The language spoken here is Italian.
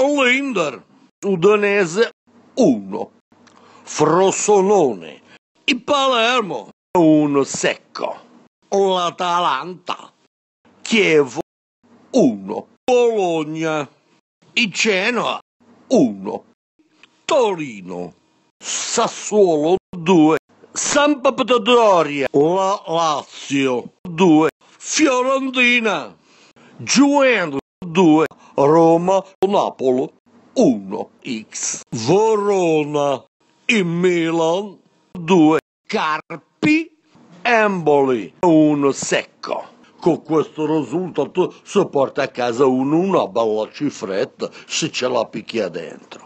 Linder, Udonese 1, Frosinone, il Palermo 1 secco, l'Atalanta, Chievo 1, Bologna, il Genoa 1, Torino, Sassuolo 2, Sampa Sampdoria, la Lazio 2, Fiorentina, Juventus 2, Roma, Napoli 1x, Verona e Milan 2, Carpi, Emboli 1 secco. Con questo risultato si porta a casa uno una bella cifretta se ce la picchia dentro.